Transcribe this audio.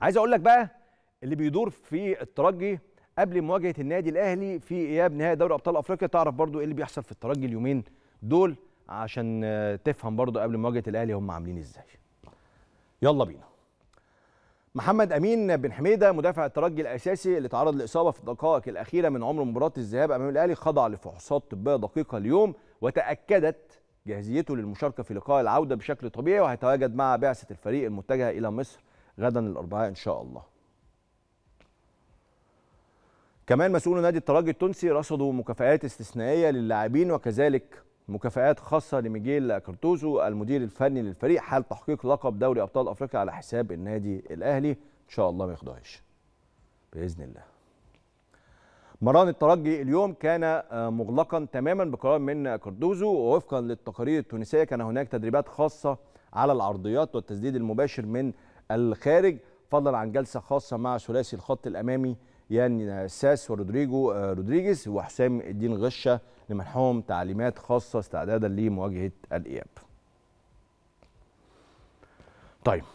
عايز اقول لك بقى اللي بيدور في الترجي قبل مواجهه النادي الاهلي في اياب نهائي دوري ابطال افريقيا تعرف برضو ايه اللي بيحصل في الترجي اليومين دول عشان آه، تفهم برضو قبل مواجهه الاهلي هم عاملين ازاي يلا بينا محمد امين بن حميده مدافع الترجي الاساسي اللي تعرض لاصابه في الدقائق الاخيره من عمر مباراه الذهاب امام الاهلي خضع لفحوصات طبيه دقيقه اليوم وتاكدت جاهزيته للمشاركه في لقاء العوده بشكل طبيعي وهيتواجد مع بعثه الفريق المتجهه الى مصر غدا الاربعاء ان شاء الله كمان مسؤول نادي الترجي التونسي رصدوا مكافآت استثنائيه للاعبين وكذلك مكافآت خاصه لميجيل كرتوزو المدير الفني للفريق حال تحقيق لقب دوري ابطال افريقيا على حساب النادي الاهلي ان شاء الله ما ياخدوهاش باذن الله مران الترجي اليوم كان آه، مغلقا تماما بقرار من كردوزو ووفقا للتقارير التونسيه كان هناك تدريبات خاصه على العرضيات والتسديد المباشر من الخارج فضلا عن جلسه خاصه مع ثلاثي الخط الامامي يان ساس ورودريجو آه، رودريجيز وحسام الدين غشه لمنحهم تعليمات خاصه استعدادا لمواجهه الاياب. طيب